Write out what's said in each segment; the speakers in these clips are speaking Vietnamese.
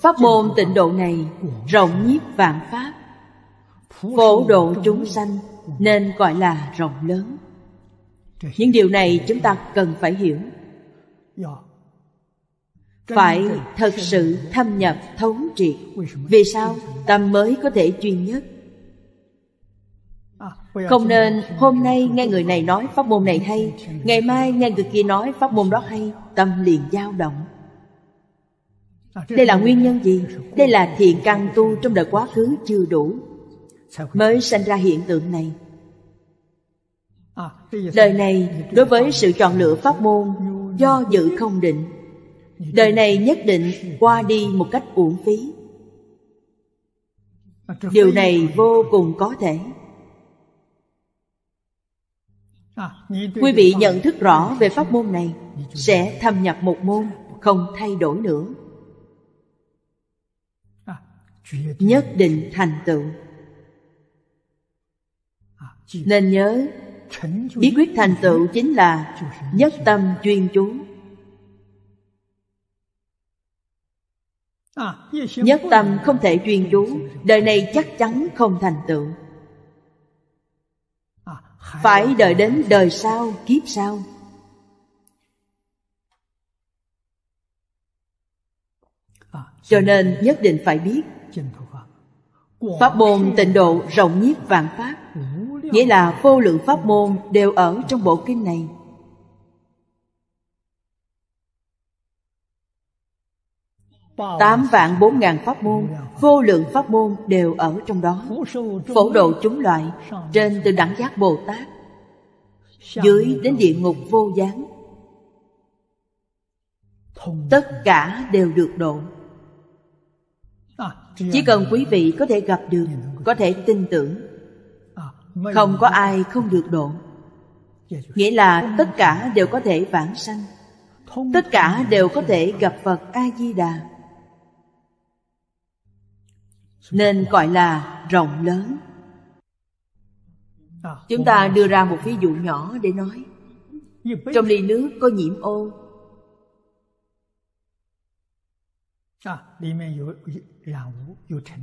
Pháp môn tịnh độ này rộng nhiếp vạn pháp Phổ độ chúng sanh nên gọi là rộng lớn Những điều này chúng ta cần phải hiểu Phải thật sự thâm nhập thống trị. Vì sao tâm mới có thể duy nhất không nên hôm nay nghe người này nói pháp môn này hay Ngày mai nghe người kia nói pháp môn đó hay Tâm liền dao động đây là nguyên nhân gì đây là thiện căn tu trong đời quá khứ chưa đủ mới sanh ra hiện tượng này đời này đối với sự chọn lựa pháp môn do dự không định đời này nhất định qua đi một cách uổng phí điều này vô cùng có thể quý vị nhận thức rõ về pháp môn này sẽ thâm nhập một môn không thay đổi nữa nhất định thành tựu nên nhớ bí quyết thành tựu chính là nhất tâm chuyên chú nhất tâm không thể chuyên chú đời này chắc chắn không thành tựu phải đợi đến đời sau kiếp sau cho nên nhất định phải biết Pháp môn tịnh độ rộng nhiếp vạn pháp Nghĩa là vô lượng pháp môn đều ở trong bộ kinh này Tám vạn bốn ngàn pháp môn Vô lượng pháp môn đều ở trong đó Phổ độ chúng loại Trên từ đẳng giác Bồ Tát Dưới đến địa ngục vô gián Tất cả đều được độ chỉ cần quý vị có thể gặp được có thể tin tưởng không có ai không được độ nghĩa là tất cả đều có thể vãng sanh tất cả đều có thể gặp phật a di đà nên gọi là rộng lớn chúng ta đưa ra một ví dụ nhỏ để nói trong ly nước có nhiễm ô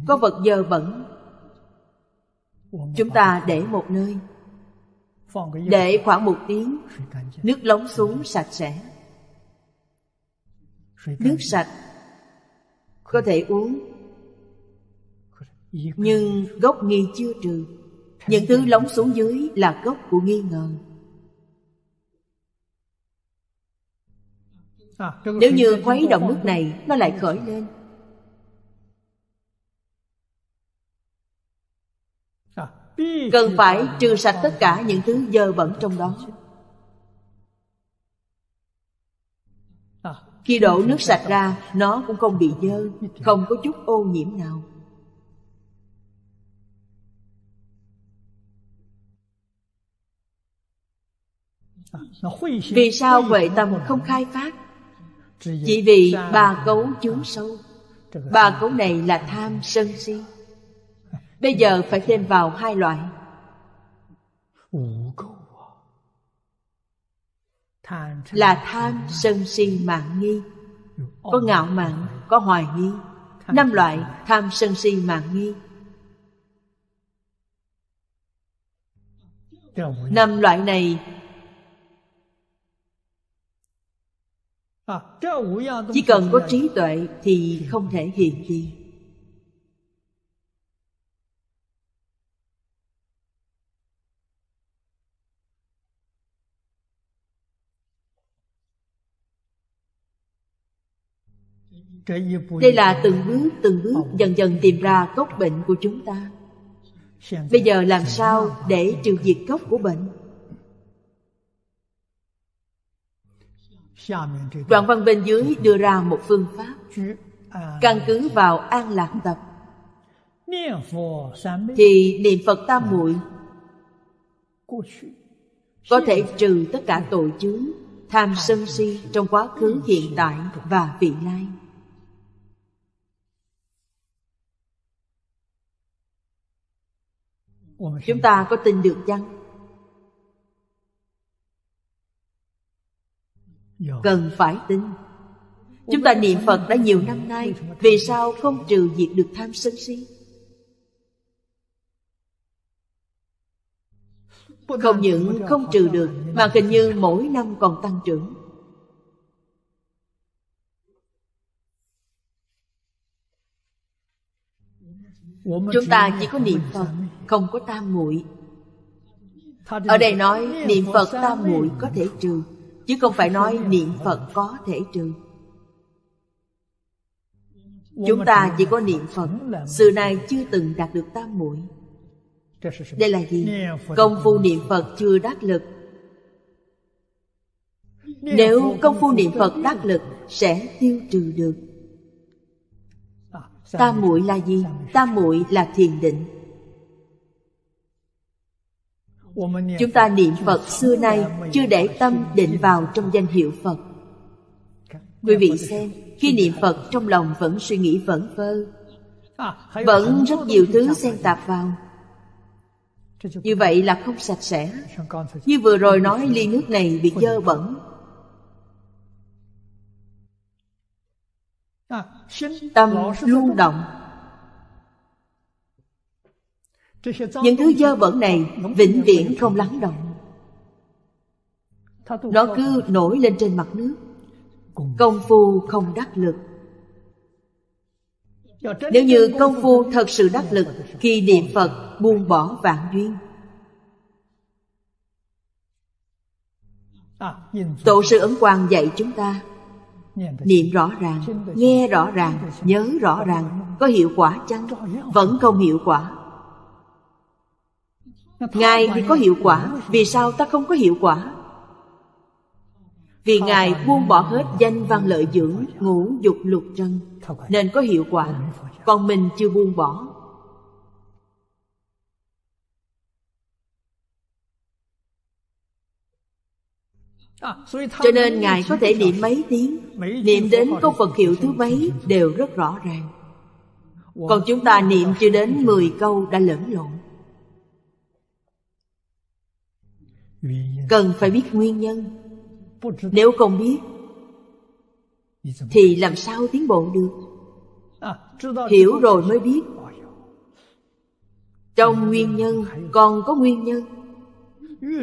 có vật dơ bẩn chúng ta để một nơi để khoảng một tiếng nước lóng xuống sạch sẽ nước sạch có thể uống nhưng gốc nghi chưa trừ những thứ lóng xuống dưới là gốc của nghi ngờ Nếu như khuấy động nước này Nó lại khởi lên Cần phải trừ sạch tất cả những thứ dơ bẩn trong đó Khi đổ nước sạch ra Nó cũng không bị dơ Không có chút ô nhiễm nào Vì sao huệ tâm không khai phát chỉ vì ba cấu chướng sâu ba cấu này là tham sân si bây giờ phải thêm vào hai loại à? là tham sân si mạng nghi có ngạo mạn có hoài nghi năm loại tham sân si mạng nghi năm loại này À, chỉ cần có trí tuệ thì không thể hiện gì. đây là từng bước từng bước dần dần tìm ra gốc bệnh của chúng ta bây giờ làm sao để trừ diệt gốc của bệnh Đoạn văn bên dưới đưa ra một phương pháp à, Căn cứ vào an lạc tập Thì niệm Phật tam muội Có thể trừ tất cả tội chướng Tham sân si trong quá khứ hiện tại và vị lai Chúng ta có tin được chăng? cần phải tin chúng ta niệm phật đã nhiều năm nay vì sao không trừ diệt được tham sân si không những không trừ được mà hình như mỗi năm còn tăng trưởng chúng ta chỉ có niệm phật không có tam muội ở đây nói niệm phật tam muội có thể trừ chứ không phải nói niệm phật có thể trừ chúng ta chỉ có niệm phật xưa nay chưa từng đạt được tam muội đây là gì công phu niệm phật chưa đắc lực nếu công phu niệm phật đắc lực sẽ tiêu trừ được tam muội là gì tam muội là thiền định chúng ta niệm phật xưa nay chưa để tâm định vào trong danh hiệu phật quý vị xem khi niệm phật trong lòng vẫn suy nghĩ vẫn vơ vẫn rất nhiều thứ xen tạp vào như vậy là không sạch sẽ như vừa rồi nói ly nước này bị dơ bẩn tâm luôn động những thứ dơ bẩn này vĩnh viễn không lắng động nó cứ nổi lên trên mặt nước công phu không đắc lực nếu như công phu thật sự đắc lực khi niệm phật buông bỏ vạn duyên tổ sư ấn quang dạy chúng ta niệm rõ ràng nghe rõ ràng nhớ rõ ràng có hiệu quả chăng vẫn không hiệu quả ngài thì có hiệu quả vì sao ta không có hiệu quả vì ngài buông bỏ hết danh văn lợi dưỡng ngũ dục lục trân nên có hiệu quả còn mình chưa buông bỏ à, cho nên ngài có thể niệm mấy tiếng niệm đến câu phật hiệu thứ mấy đều rất rõ ràng còn chúng ta niệm chưa đến 10 câu đã lẫn lộn cần phải biết nguyên nhân nếu không biết thì làm sao tiến bộ được hiểu rồi mới biết trong nguyên nhân còn có nguyên nhân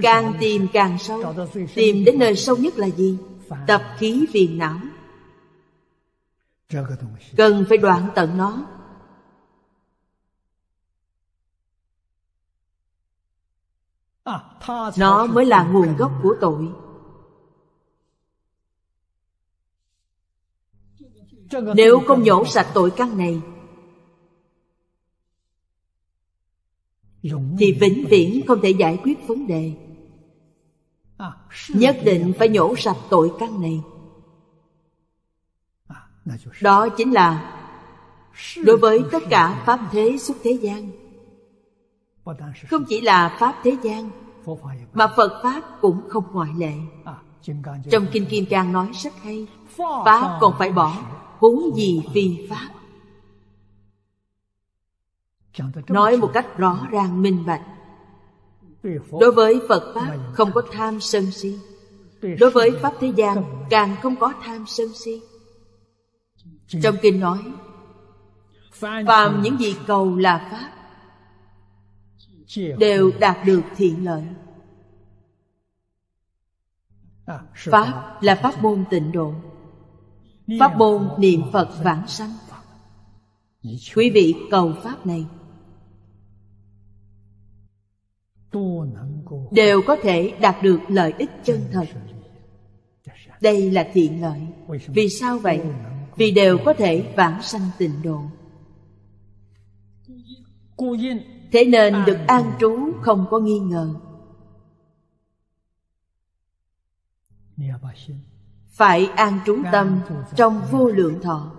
càng tìm càng sâu tìm đến nơi sâu nhất là gì tập khí phiền não cần phải đoạn tận nó À, nó mới là nguồn gốc của tội nếu không nhổ sạch tội căn này thì vĩnh viễn không thể giải quyết vấn đề nhất định phải nhổ sạch tội căn này đó chính là đối với tất cả pháp thế suốt thế gian không chỉ là pháp thế gian mà phật pháp cũng không ngoại lệ à, trong kinh kim cang nói rất hay pháp còn phải bỏ huống gì phi pháp nói một cách rõ ràng minh bạch đối với phật pháp không có tham sân si đối với pháp thế gian càng không có tham sân si trong kinh nói phàm những gì cầu là pháp đều đạt được thiện lợi pháp là pháp môn tịnh độ pháp môn niệm phật vãng sanh quý vị cầu pháp này đều có thể đạt được lợi ích chân thật đây là thiện lợi vì sao vậy vì đều có thể vãng sanh tịnh độ Thế nên à. được an trú không có nghi ngờ Phải an trú tâm trong vô lượng thọ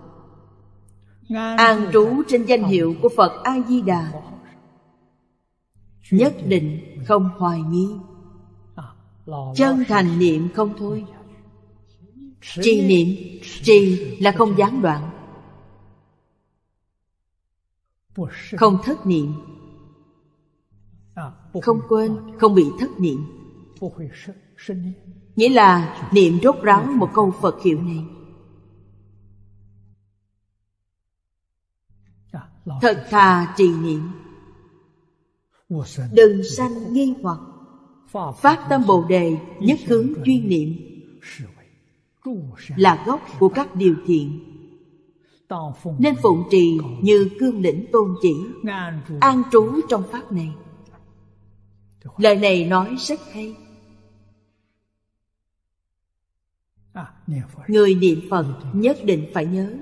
An trú trên danh hiệu của Phật A-di-đà Nhất định không hoài nghi à, Chân thành niệm không thôi Trì niệm Trì là không gián đoạn Không thất niệm không quên không bị thất niệm nghĩa là niệm rốt ráo một câu phật hiệu này thật thà trì niệm đừng sanh nghi hoặc phát tâm bồ đề nhất hướng chuyên niệm là gốc của các điều thiện nên phụng trì như cương lĩnh tôn chỉ an trú trong pháp này Lời này nói rất hay à, Người niệm Phật nhất định phải nhớ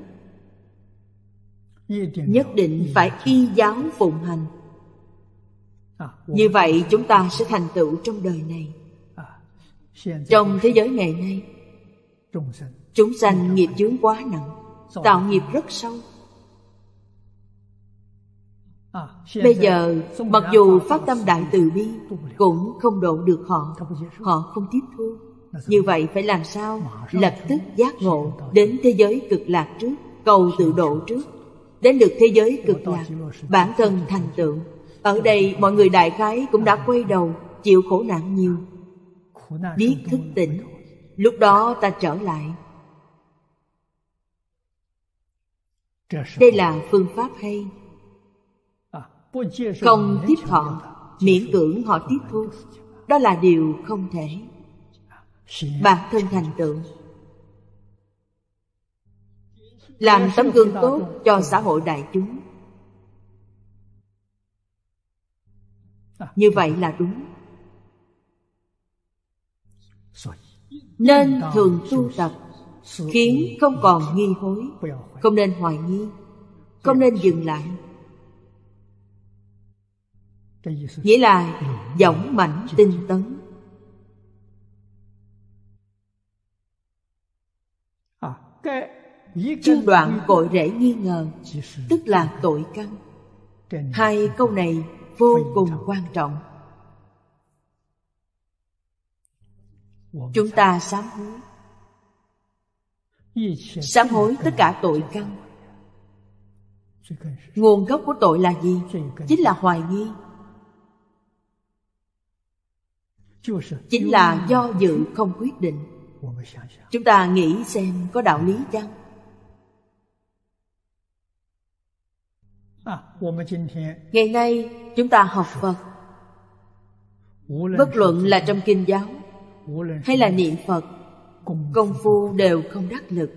Nhất định phải y giáo phụng hành à, Như vậy chúng ta sẽ thành tựu trong đời này à, Trong thế giới ngày nay Chúng sanh nghiệp chướng quá nặng Tạo nghiệp rất sâu bây giờ mặc dù phát tâm đại từ bi cũng không độ được họ họ không tiếp thu như vậy phải làm sao lập tức giác ngộ đến thế giới cực lạc trước cầu tự độ trước đến được thế giới cực lạc bản thân thành tựu ở đây mọi người đại khái cũng đã quay đầu chịu khổ nạn nhiều biết thức tỉnh lúc đó ta trở lại đây là phương pháp hay không tiếp họ miễn cưỡng họ tiếp thu đó là điều không thể bản thân thành tựu làm tấm gương tốt cho xã hội đại chúng như vậy là đúng nên thường tu tập khiến không còn nghi hối không nên hoài nghi không nên dừng lại nghĩa là dõng mãnh tinh tấn à, chương đoạn cội rễ nghi ngờ tức là tội căn hai câu này vô cùng quan trọng chúng ta sám hối sám hối tất cả tội căn nguồn gốc của tội là gì chính là hoài nghi chính là do dự không quyết định chúng ta nghĩ xem có đạo lý chăng à, ngày nay chúng ta học phật bất luận là trong kinh giáo hay là niệm phật công phu đều không đắc lực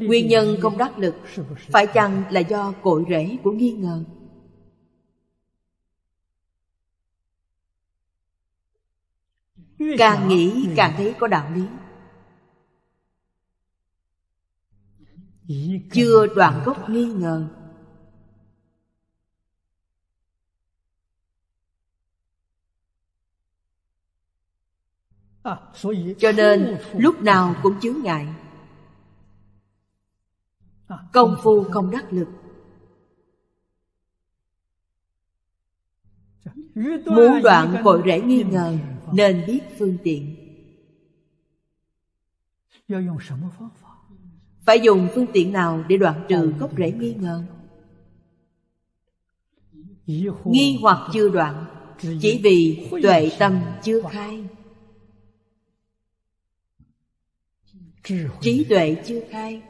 nguyên nhân không đắc lực phải chăng là do cội rễ của nghi ngờ càng nghĩ càng thấy có đạo lý chưa đoạn gốc nghi ngờ à, cho nên lúc nào cũng chướng ngại à, công phu không đắc lực muốn đoạn cội rễ nghi ngờ nên biết phương tiện phải dùng phương tiện nào để đoạn trừ gốc rễ nghi ngờ nghi hoặc chưa đoạn chỉ vì tuệ tâm chưa khai trí tuệ chưa khai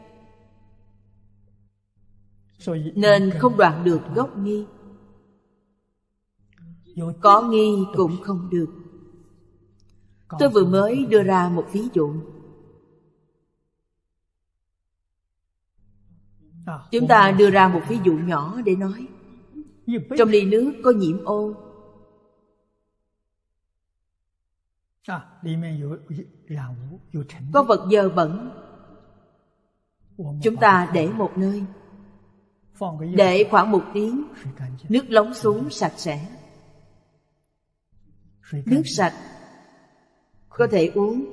nên không đoạn được gốc nghi có nghi cũng không được tôi vừa mới đưa ra một ví dụ à, chúng ta đưa ra một ví dụ nhỏ để nói trong ly nước có nhiễm ô à, có vật dơ bẩn chúng ta để một nơi để khoảng một tiếng nước lóng xuống sạch sẽ nước sạch có thể uống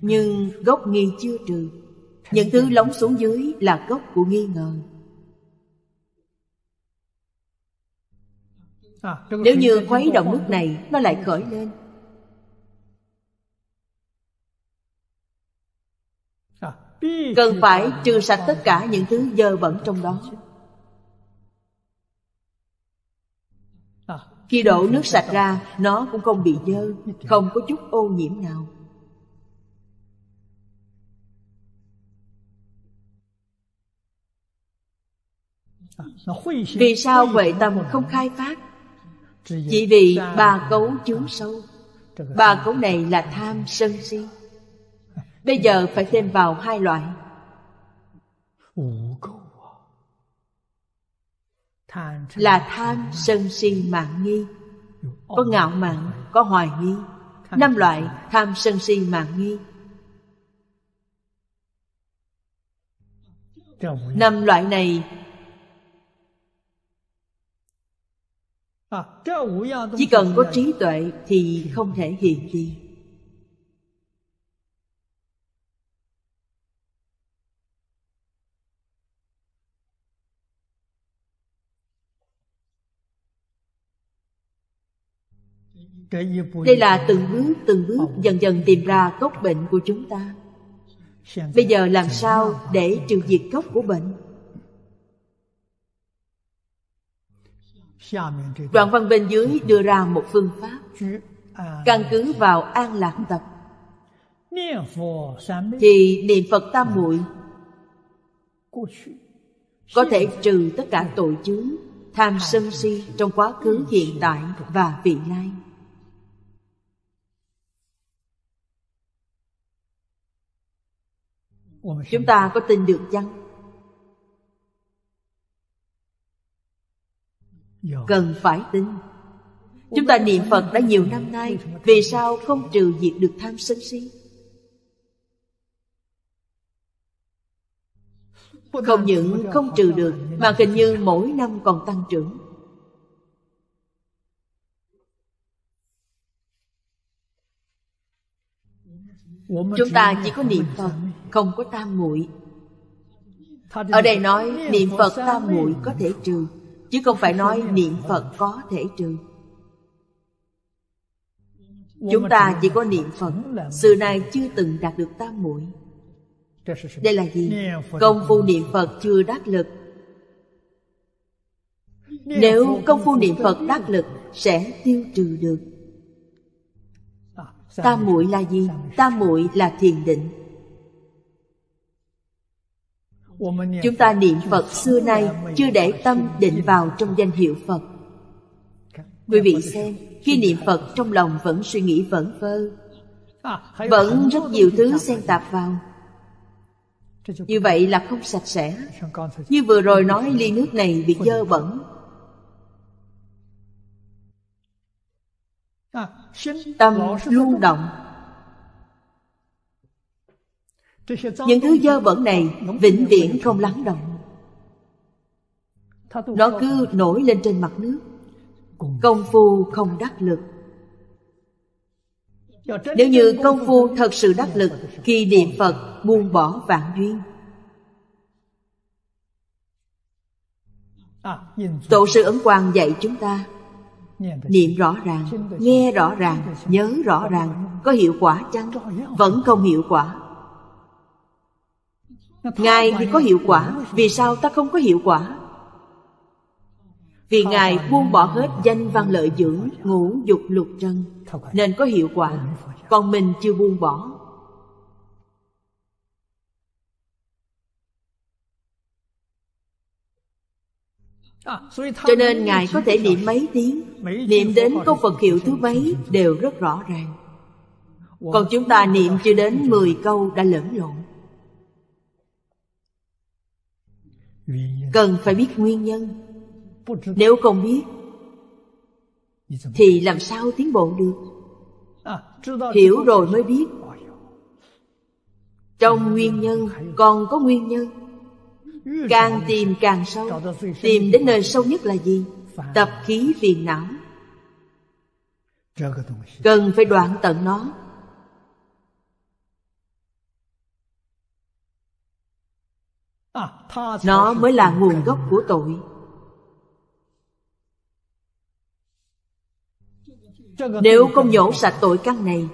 nhưng gốc nghi chưa trừ những thứ lóng xuống dưới là gốc của nghi ngờ nếu như khuấy động nước này nó lại khởi lên cần phải trừ sạch tất cả những thứ dơ bẩn trong đó Khi đổ nước sạch ra Nó cũng không bị dơ Không có chút ô nhiễm nào Vì sao huệ tâm không khai phát Chỉ vì bà cấu chướng sâu Bà cấu này là tham sân si Bây giờ phải thêm vào hai loại là tham sân si mạng nghi có ngạo mạn có hoài nghi năm loại tham sân si mạng nghi năm loại này à, chỉ cần có trí tuệ thì không thể hiện gì. đây là từng bước từng bước dần dần tìm ra gốc bệnh của chúng ta bây giờ làm sao để trừ diệt gốc của bệnh đoạn văn bên dưới đưa ra một phương pháp căn cứ vào an lạc tập thì niệm phật tam muội có thể trừ tất cả tội chướng tham sân si trong quá khứ hiện tại và vị lai chúng ta có tin được chăng cần phải tin chúng ta niệm phật đã nhiều năm nay vì sao không trừ diệt được tham sân si không những không trừ được mà hình như mỗi năm còn tăng trưởng chúng ta chỉ có niệm phật không có tam muội ở đây nói niệm phật tam muội có thể trừ chứ không phải nói niệm phật có thể trừ chúng ta chỉ có niệm phật xưa nay chưa từng đạt được tam muội đây là gì công phu niệm phật chưa đắc lực nếu công phu niệm phật đắc lực sẽ tiêu trừ được à, tam muội là gì tam muội là thiền định Chúng ta niệm Phật xưa nay chưa để tâm định vào trong danh hiệu Phật. Quý vị xem, khi niệm Phật trong lòng vẫn suy nghĩ vẫn vơ, vẫn rất nhiều thứ xen tạp vào. Như vậy là không sạch sẽ. Như vừa rồi nói ly nước này bị dơ bẩn. Tâm luôn động những thứ dơ bẩn này vĩnh viễn không lắng động nó cứ nổi lên trên mặt nước công phu không đắc lực nếu như công phu thật sự đắc lực khi niệm phật buông bỏ vạn duyên tổ sư ấn quang dạy chúng ta niệm rõ ràng nghe rõ ràng nhớ rõ ràng có hiệu quả chăng vẫn không hiệu quả ngài thì có hiệu quả vì sao ta không có hiệu quả vì ngài buông bỏ hết danh văn lợi dưỡng ngũ dục lục trần nên có hiệu quả còn mình chưa buông bỏ à, cho nên ngài có thể niệm mấy tiếng niệm đến câu phật hiệu thứ mấy đều rất rõ ràng còn chúng ta niệm chưa đến 10 câu đã lẫn lộn cần phải biết nguyên nhân nếu không biết thì làm sao tiến bộ được hiểu rồi mới biết trong nguyên nhân còn có nguyên nhân càng tìm càng sâu tìm đến nơi sâu nhất là gì tập khí phiền não cần phải đoạn tận nó À, nó mới là nguồn gốc của tội nếu không nhổ sạch tội căn này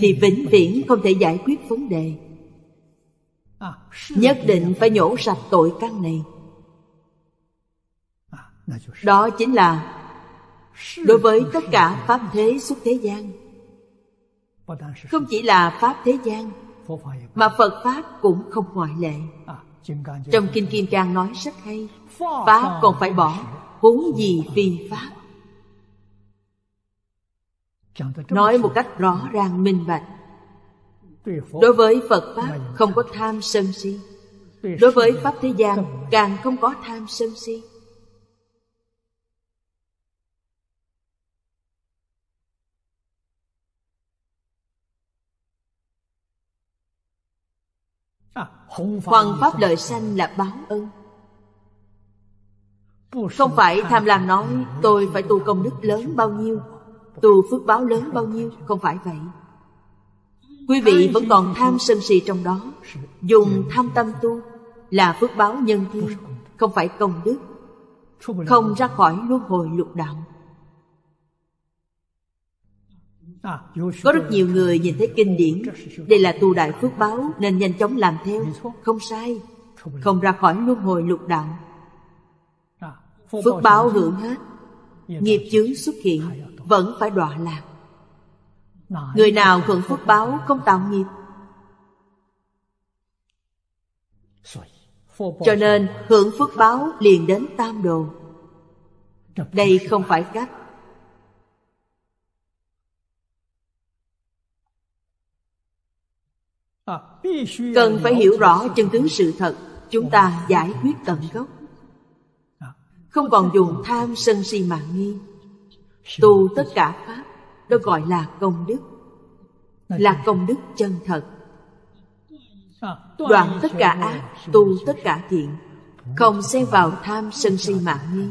thì vĩnh viễn không thể giải quyết vấn đề à, nhất định phải nhổ sạch tội căn này à, đó chính là đối với tất cả pháp thế xuất thế gian không chỉ là pháp thế gian mà phật pháp cũng không ngoại lệ à, trong kinh kim cang nói rất hay pháp còn phải bỏ huống gì phi pháp nói một cách rõ ràng minh bạch đối với phật pháp không có tham sân si đối với pháp thế gian càng không có tham sân si Hoằng pháp lợi sanh là báo ơn Không phải tham lam nói Tôi phải tu công đức lớn bao nhiêu Tu phước báo lớn bao nhiêu Không phải vậy Quý vị vẫn còn tham sân si trong đó Dùng tham tâm tu Là phước báo nhân thiên Không phải công đức Không ra khỏi luân hồi lục đạo Dạ, có rất nhiều người nhìn thấy kinh điển đây là tu đại phước báo nên nhanh chóng làm theo không sai không ra khỏi luân hồi lục đạo dạ, phước báo hưởng hết dạ, nghiệp chướng xuất hiện vẫn phải đọa lạc người nào hưởng phước báo không tạo nghiệp cho nên hưởng phước báo liền đến tam đồ đây không phải cách cần phải hiểu rõ chân tướng sự thật chúng ta giải quyết tận gốc không còn dùng tham sân si mạng nghi tu tất cả pháp đó gọi là công đức là công đức chân thật đoạn tất cả ác tu tất cả thiện không xen vào tham sân si mạng nghi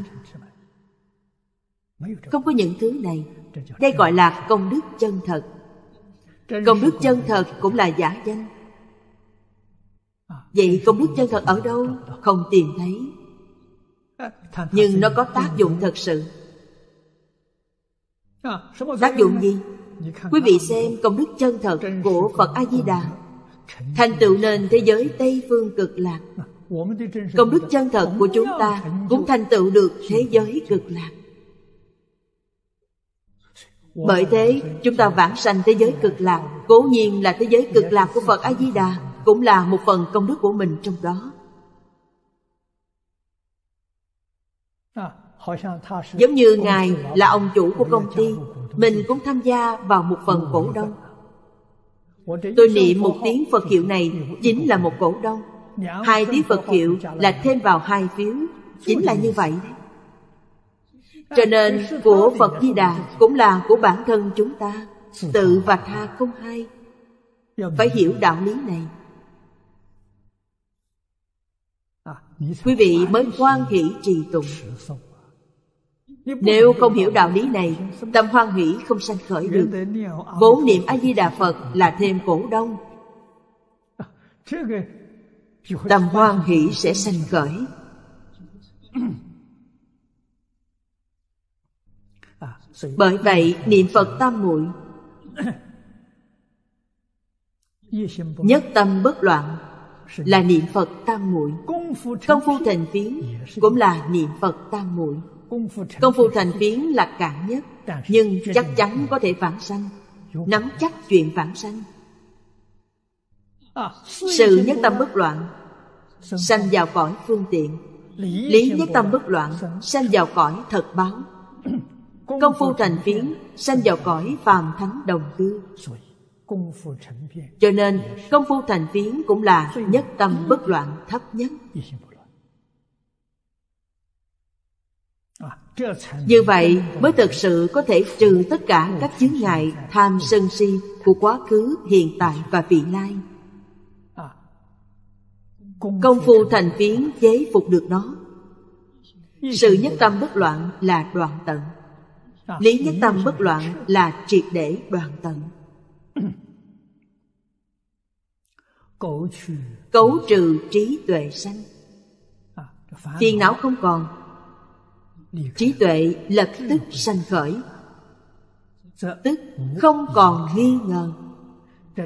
không có những thứ này đây gọi là công đức chân thật công đức chân thật cũng là giả danh vậy công đức chân thật ở đâu không tìm thấy nhưng nó có tác dụng thật sự tác dụng gì quý vị xem công đức chân thật của phật a di đà thành tựu nền thế giới tây phương cực lạc công đức chân thật của chúng ta cũng thành tựu được thế giới cực lạc bởi thế chúng ta vãng sanh thế giới cực lạc cố nhiên là thế giới cực lạc của phật a di đà cũng là một phần công đức của mình trong đó giống như ngài là ông chủ của công ty mình cũng tham gia vào một phần cổ đông tôi niệm một tiếng phật hiệu này chính là một cổ đông hai tiếng phật hiệu là thêm vào hai phiếu chính là như vậy đấy cho nên của phật di đà cũng là của bản thân chúng ta tự và tha không hay phải hiểu đạo lý này quý vị mới hoan hỷ trì tụng nếu không hiểu đạo lý này tâm hoan hỷ không sanh khởi được vốn niệm a di đà phật là thêm cổ đông tâm hoan hỷ sẽ sanh khởi bởi vậy niệm phật tam muội nhất tâm bất loạn là niệm phật tam muội công phu thành phiến cũng là niệm phật tam muội công phu thành phiến là cạn nhất nhưng chắc chắn có thể vãng sanh nắm chắc chuyện vãng sanh sự nhất tâm bất loạn sanh vào cõi phương tiện lý nhất tâm bất loạn sanh vào cõi thật báo công phu thành biến sanh vào cõi phàm thánh đồng tư cho nên công phu thành biến cũng là nhất tâm bất loạn thấp nhất à, như vậy mới thực sự có thể trừ tất cả các chướng ngại tham sân si của quá khứ hiện tại và vị lai à, công phu thành phiến chế phục được nó sự nhất tâm bất loạn là đoạn tận lý nhất tâm bất loạn là triệt để đoàn tận cấu trừ trí tuệ sanh à, phiền não không còn trí tuệ lập tức sanh khởi tức không còn nghi ngờ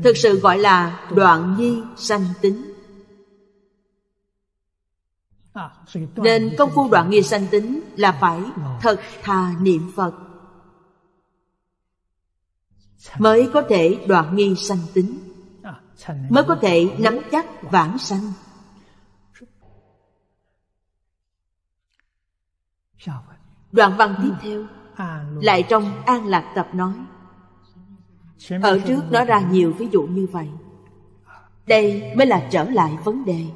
thực sự gọi là đoạn nhi sanh tính à, nên công phu đoạn nghi sanh tính là phải thật thà niệm phật mới có thể đoạn nghi sanh tính à, mới có thể nắm chắc vãng sanh đoạn văn tiếp theo à, lại trong an lạc tập nói ở trước nói ra nhiều ví dụ như vậy đây mới là trở lại vấn đề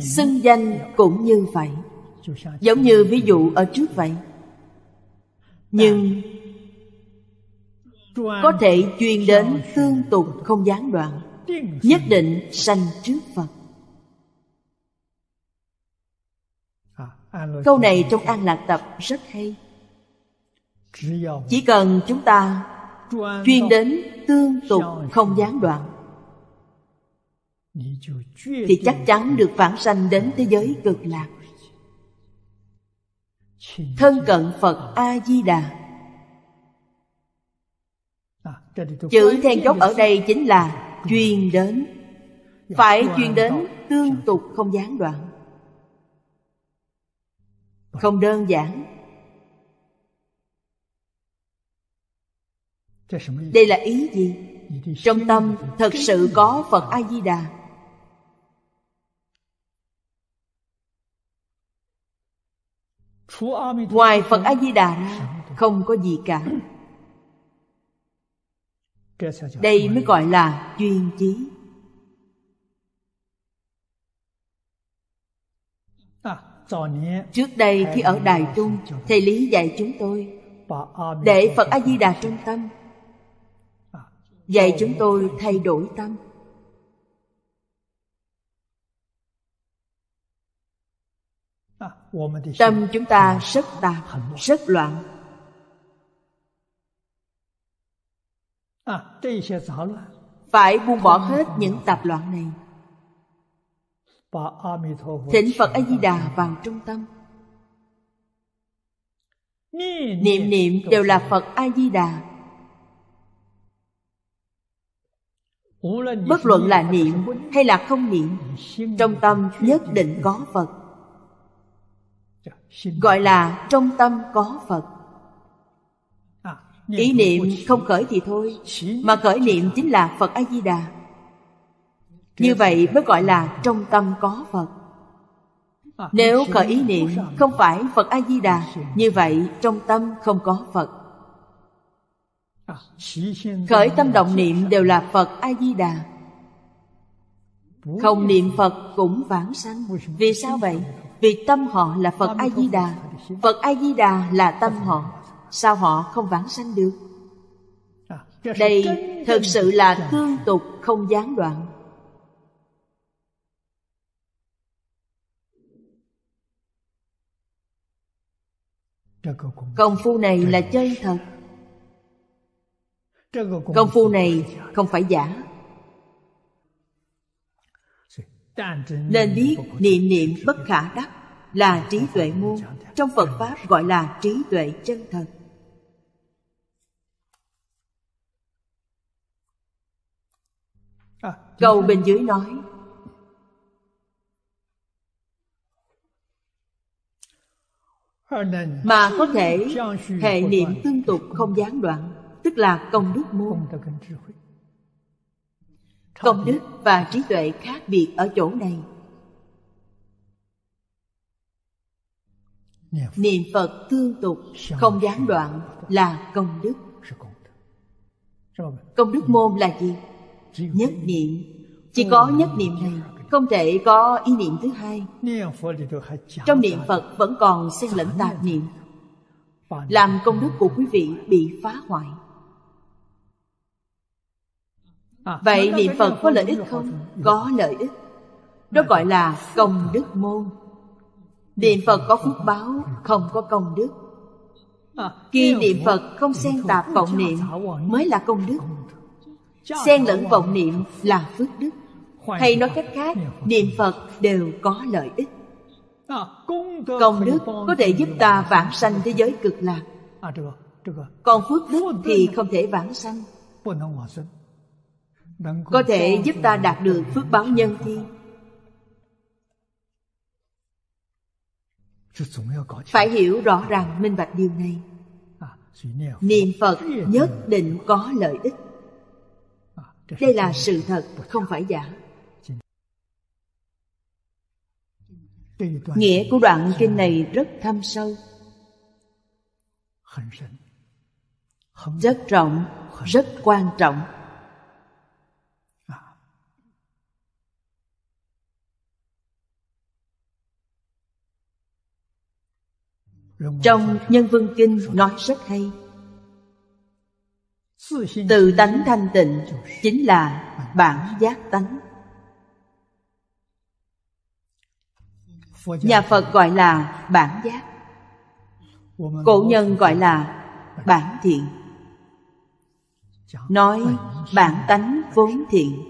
xưng danh cũng như vậy giống như ví dụ ở trước vậy nhưng à có thể chuyên đến tương tục không gián đoạn nhất định sanh trước phật à, câu này trong an lạc tập rất hay chỉ cần chúng ta chuyên đến tương tục không gián đoạn thì chắc chắn được phản sanh đến thế giới cực lạc thân cận phật a di đà chữ then chốt ở đây chính là chuyên đến phải chuyên đến tương tục không gián đoạn không đơn giản đây là ý gì trong tâm thật sự có phật a di đà ngoài phật a di đà ra không có gì cả đây mới gọi là duyên trí. À, trước đây khi ở đài trung thầy lý dạy chúng tôi để phật a di đà trong tâm à, dạy chúng tôi thay đổi tâm à, tâm chúng ta rất tạp rất loạn À, phải buông bỏ hết những tạp loạn này thỉnh phật a di đà vào trung tâm niệm niệm đều là phật a di đà bất luận là niệm hay là không niệm trong tâm nhất định có phật gọi là trong tâm có phật ý niệm không khởi thì thôi mà khởi niệm chính là phật a di đà như vậy mới gọi là trong tâm có phật nếu khởi ý niệm không phải phật a di đà như vậy trong tâm không có phật à, khởi tâm động niệm đều là phật a di đà không niệm phật cũng vãng sanh vì sao vậy vì tâm họ là phật a di đà phật a di đà là tâm họ sao họ không vãng sanh được à, đây thật sự là tương tục không gián đoạn công phu này là chân thật công phu này không phải giả nên biết niệm niệm bất khả đắc là trí tuệ môn trong phật pháp gọi là trí tuệ chân thật À, Câu bên dưới nói Mà có thể hệ niệm tương tục không gián đoạn Tức là công đức môn Công đức và trí tuệ khác biệt ở chỗ này Niệm Phật tương tục không gián đoạn là công đức Công đức môn là gì? nhất niệm chỉ có nhất niệm này không thể có ý niệm thứ hai trong niệm phật vẫn còn xen lẫn tạp niệm làm công đức của quý vị bị phá hoại vậy niệm phật có lợi ích không có lợi ích đó gọi là công đức môn niệm phật có phúc báo không có công đức khi niệm phật không xen tạp vọng niệm mới là công đức xen lẫn vọng niệm là phước đức hay nói cách khác niệm phật đều có lợi ích công đức có thể giúp ta vãng sanh thế giới cực lạc còn phước đức thì không thể vãng sanh có thể giúp ta đạt được phước báo nhân thiên phải hiểu rõ ràng minh bạch điều này niệm phật nhất định có lợi ích đây là sự thật không phải giả nghĩa của đoạn kinh này rất thâm sâu rất rộng rất quan trọng trong nhân vương kinh nói rất hay tự tánh thanh tịnh chính là bản giác tánh nhà phật gọi là bản giác cổ nhân gọi là bản thiện nói bản tánh vốn thiện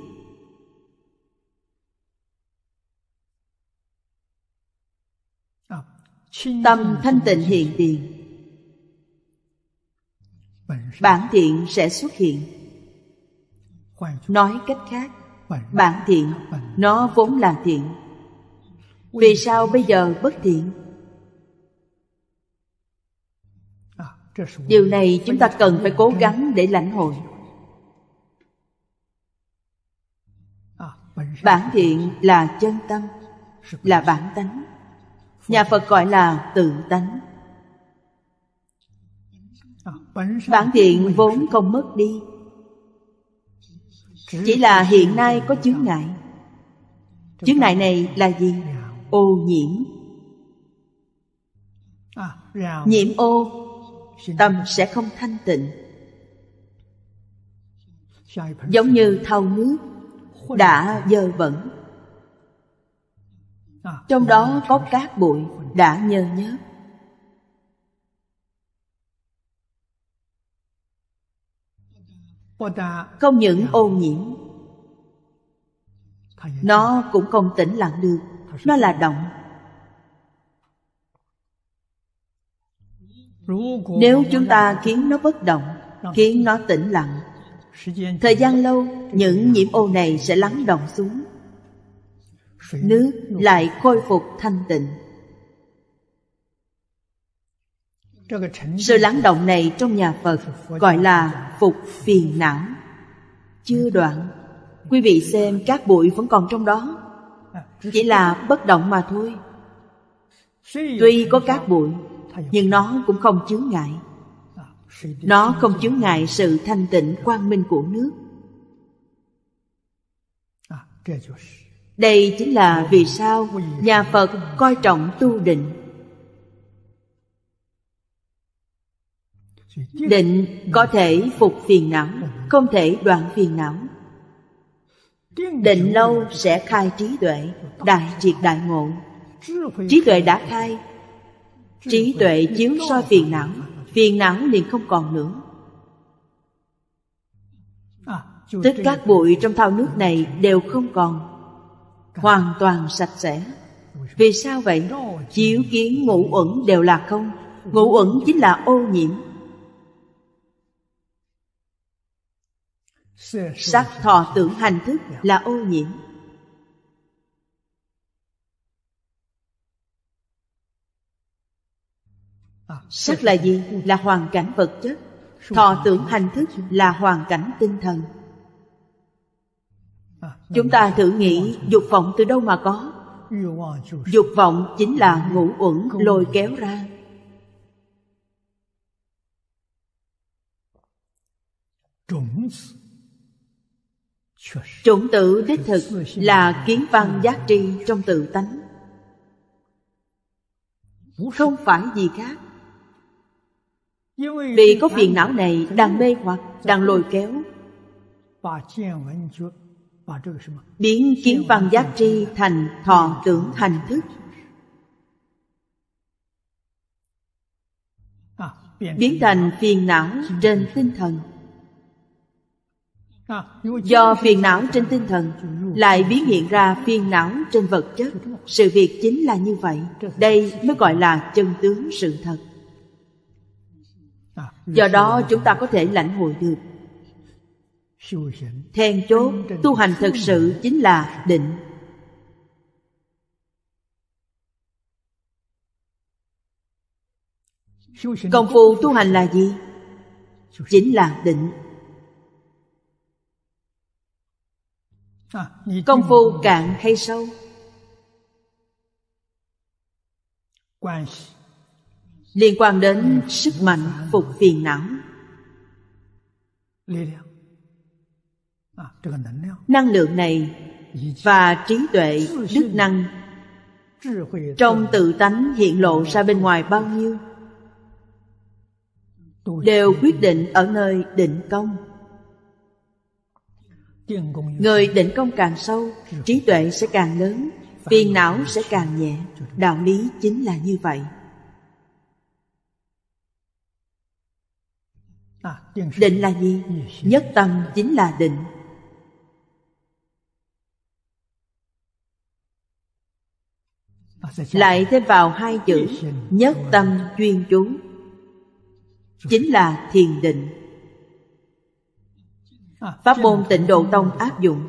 tâm thanh tịnh hiện tiền bản thiện sẽ xuất hiện nói cách khác bản thiện nó vốn là thiện vì sao bây giờ bất thiện điều này chúng ta cần phải cố gắng để lãnh hội bản thiện là chân tâm là bản tánh nhà phật gọi là tự tánh bản thiện vốn không mất đi chỉ là hiện nay có chướng ngại chướng ngại này là gì ô nhiễm nhiễm ô tâm sẽ không thanh tịnh giống như thau nước đã dơ bẩn trong đó có cát bụi đã nhơ nhớp không những ô nhiễm nó cũng không tĩnh lặng được nó là động nếu chúng ta khiến nó bất động khiến nó tĩnh lặng thời gian lâu những nhiễm ô này sẽ lắng động xuống nước lại khôi phục thanh tịnh sự lắng động này trong nhà phật gọi là phục phiền não chưa dạ, đoạn dạ. quý vị xem các bụi vẫn còn trong đó à, chỉ là bất động mà thôi tuy có các bụi nhưng nó cũng không chướng ngại à, nó không chướng ngại sự thanh tịnh quang minh của nước à, đây chính là vì sao nhà phật coi trọng tu định định có thể phục phiền não không thể đoạn phiền não định lâu sẽ khai trí tuệ đại triệt đại ngộ trí tuệ đã khai trí tuệ chiếu soi phiền não phiền não liền không còn nữa tất các bụi trong thao nước này đều không còn hoàn toàn sạch sẽ vì sao vậy chiếu kiến ngũ uẩn đều là không ngũ uẩn chính là ô nhiễm sắc thọ tưởng hành thức là ô nhiễm sắc là gì là hoàn cảnh vật chất thọ tưởng hành thức là hoàn cảnh tinh thần chúng ta thử nghĩ dục vọng từ đâu mà có dục vọng chính là ngũ uẩn lôi kéo ra chủng tử đích thực là kiến văn giác tri trong tự tánh không phải gì khác vì có phiền não này đang mê hoặc đang lôi kéo biến kiến văn giác tri thành thọ tưởng hành thức biến thành phiền não trên tinh thần do phiền não trên tinh thần lại biến hiện ra phiền não trên vật chất sự việc chính là như vậy đây mới gọi là chân tướng sự thật à, do đó chúng ta có thể lãnh hội được then chốt tu hành thực sự chính là định công phu tu hành là gì chính là định công phu cạn hay sâu liên quan đến sức mạnh phục phiền não năng lượng này và trí tuệ đức năng trong tự tánh hiện lộ ra bên ngoài bao nhiêu đều quyết định ở nơi định công Người định công càng sâu Trí tuệ sẽ càng lớn Phiền não sẽ càng nhẹ Đạo lý chính là như vậy à, Định là gì? Nhất tâm chính là định Lại thêm vào hai chữ Nhất tâm chuyên chú Chính là thiền định Pháp môn tịnh độ tông áp dụng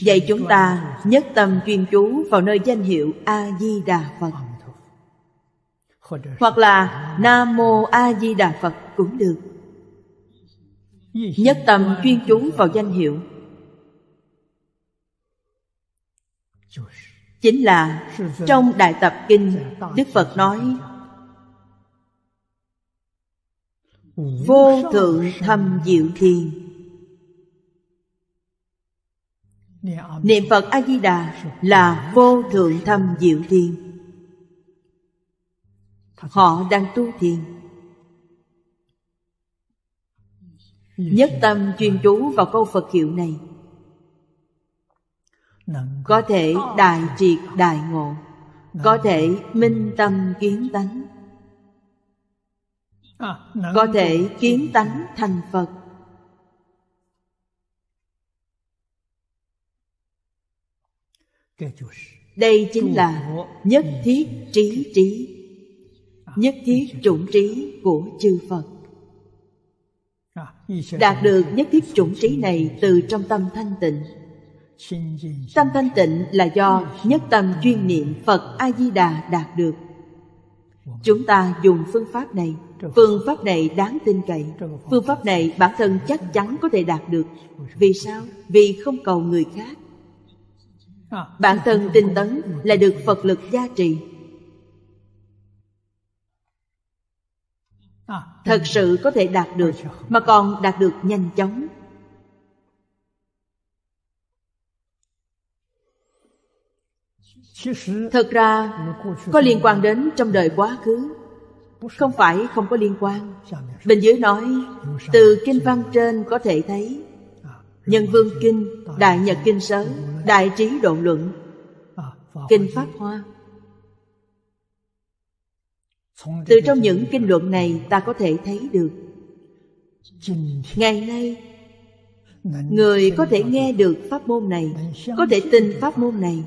Dạy chúng ta nhất tâm chuyên chú vào nơi danh hiệu A-di-đà Phật Hoặc là Nam Mô A-di-đà Phật cũng được Nhất tâm chuyên chú vào danh hiệu Chính là trong Đại Tập Kinh Đức Phật nói vô thượng thâm diệu thiền niệm phật a di đà là vô thượng thâm diệu thiền họ đang tu thiền nhất tâm chuyên chú vào câu phật hiệu này có thể đại triệt đại ngộ có thể minh tâm kiến tánh À, có thể kiến tánh thành phật đây chính là nhất thiết trí trí à, nhất thiết chủng trí của chư phật à, đạt được nhất thiết chủng trí này từ trong tâm thanh tịnh tâm thanh tịnh là do nhất tâm chuyên niệm phật a di đà đạt được chúng ta dùng phương pháp này phương pháp này đáng tin cậy phương pháp này bản thân chắc chắn có thể đạt được vì sao vì không cầu người khác bản thân tinh tấn là được phật lực gia trì thật sự có thể đạt được mà còn đạt được nhanh chóng thật ra có liên quan đến trong đời quá khứ không phải không có liên quan bên dưới nói từ kinh văn trên có thể thấy nhân vương kinh đại nhật kinh sớ đại trí độ luận kinh pháp hoa từ trong những kinh luận này ta có thể thấy được ngày nay người có thể nghe được pháp môn này có thể tin pháp môn này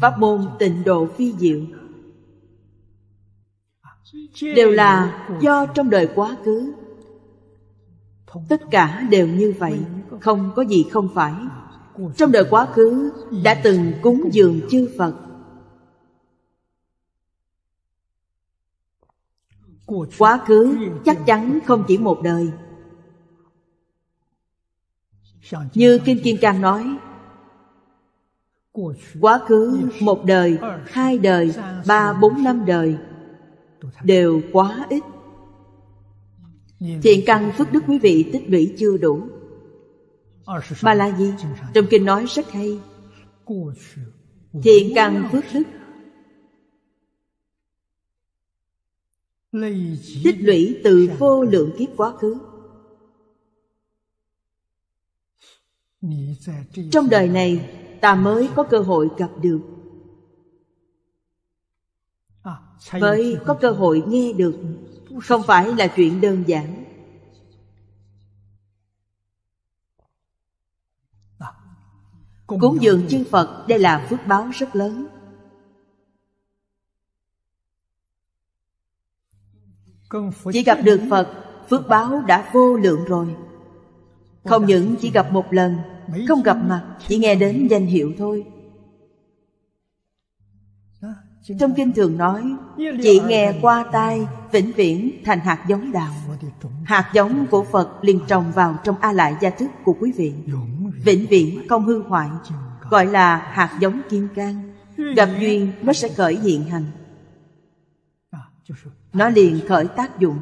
pháp môn tịnh độ phi diệu đều là do trong đời quá khứ tất cả đều như vậy không có gì không phải trong đời quá khứ đã từng cúng dường chư phật quá khứ chắc chắn không chỉ một đời như kim kim cang nói quá khứ một đời hai đời ba bốn năm đời đều quá ít thiện căn phước đức quý vị tích lũy chưa đủ mà là gì trong kinh nói rất hay thiện căn phước đức tích lũy từ vô lượng kiếp quá khứ trong đời này ta mới có cơ hội gặp được mới à, có cơ hội nghe được không phải là chuyện đơn giản à, cúng dường chư phật đây là phước báo rất lớn chỉ gặp được phật phước báo đã vô lượng rồi không những chỉ gặp một lần không gặp mặt chỉ nghe đến danh hiệu thôi trong kinh thường nói chỉ nghe qua tai vĩnh viễn thành hạt giống đạo hạt giống của phật liền trồng vào trong a lại gia thức của quý vị vĩnh viễn không hư hoại gọi là hạt giống kim cang gặp duyên nó sẽ khởi hiện hành à, nó liền khởi tác dụng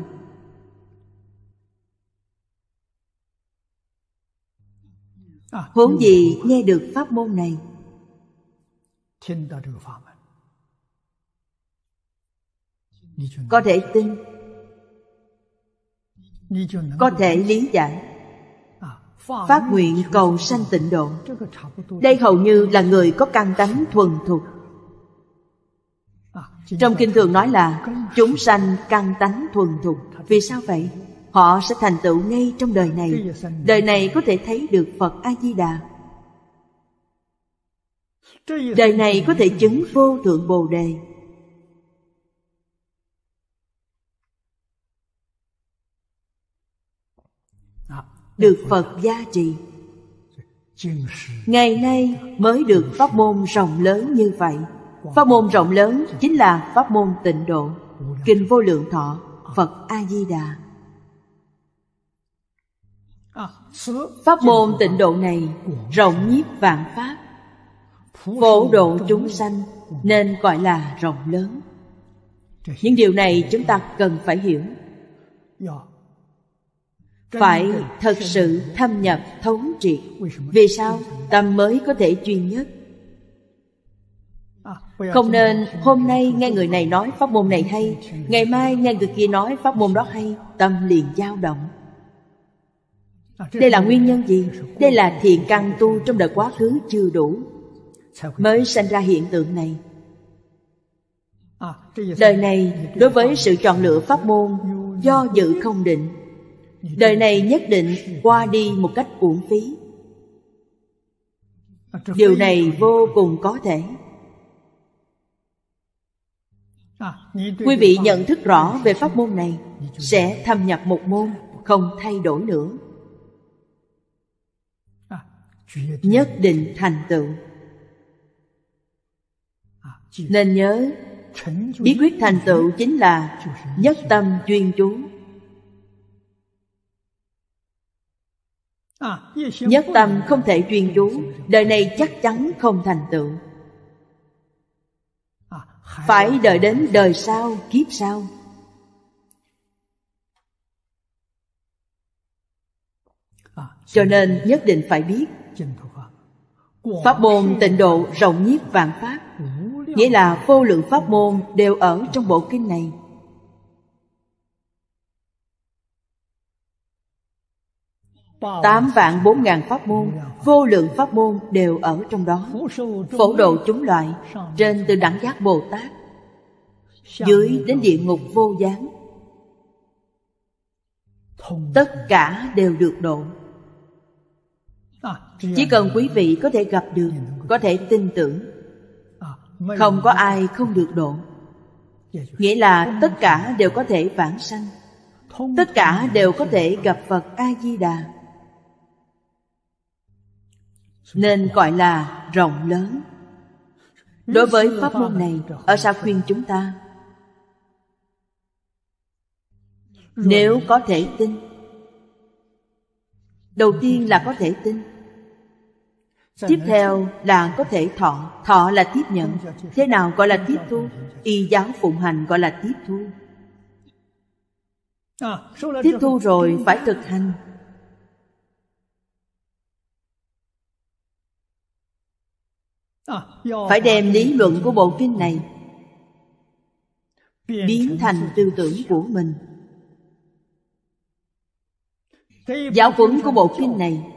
À, Huống gì nghe được pháp môn này Có thể tin Có thể lý giải à, Phát nguyện cầu sanh tịnh độ Đây hầu như là người có căn tánh thuần thục à, Trong kinh thường nói là Chúng sanh căn tánh thuần thục Vì sao vậy? họ sẽ thành tựu ngay trong đời này đời này có thể thấy được phật a di đà đời này có thể chứng vô thượng bồ đề được phật gia trì ngày nay mới được pháp môn rộng lớn như vậy pháp môn rộng lớn chính là pháp môn tịnh độ kinh vô lượng thọ phật a di đà Pháp môn tịnh độ này rộng nhiếp vạn pháp Phổ độ chúng sanh nên gọi là rộng lớn Những điều này chúng ta cần phải hiểu Phải thật sự thâm nhập thống triệt Vì sao tâm mới có thể duy nhất không nên hôm nay nghe người này nói pháp môn này hay Ngày mai nghe người kia nói pháp môn đó hay Tâm liền dao động đây là nguyên nhân gì đây là thiện căn tu trong đời quá khứ chưa đủ mới sanh ra hiện tượng này đời này đối với sự chọn lựa pháp môn do dự không định đời này nhất định qua đi một cách uổng phí điều này vô cùng có thể quý vị nhận thức rõ về pháp môn này sẽ thâm nhập một môn không thay đổi nữa nhất định thành tựu nên nhớ bí quyết thành tựu chính là nhất tâm chuyên chú nhất tâm không thể chuyên chú đời này chắc chắn không thành tựu phải đợi đến đời sau kiếp sau cho nên nhất định phải biết Pháp môn tịnh độ rộng nhiếp vạn pháp Nghĩa là vô lượng pháp môn đều ở trong bộ kinh này Tám vạn bốn ngàn pháp môn Vô lượng pháp môn đều ở trong đó Phổ độ chúng loại Trên từ đẳng giác Bồ Tát Dưới đến địa ngục vô gián Tất cả đều được độ À, chỉ cần quý vị có thể gặp được có thể tin tưởng à, không có ai không được độ dạ, dạ. nghĩa là tất cả đều có thể vãng sanh tất cả đều có thể gặp phật a di đà nên gọi là rộng lớn đối với pháp môn này ở sao khuyên chúng ta nếu có thể tin đầu tiên là có thể tin Tiếp theo là có thể thọ Thọ là tiếp nhận Thế nào gọi là tiếp thu? Y giáo phụng hành gọi là tiếp thu à, Tiếp thu rồi phải thực hành à, Phải đem lý luận của bộ kinh này Biến thành tư tưởng của mình Giáo huấn của bộ kinh này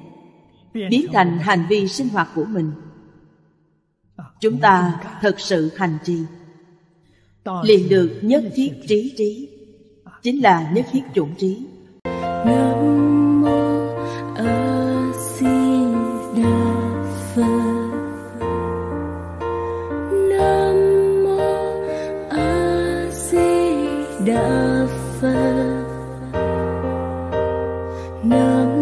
biến thành hành vi sinh hoạt của mình chúng ta thật sự hành trì liền được nhất thiết trí trí chính là nhất thiết chủng trí Nam Phật Nam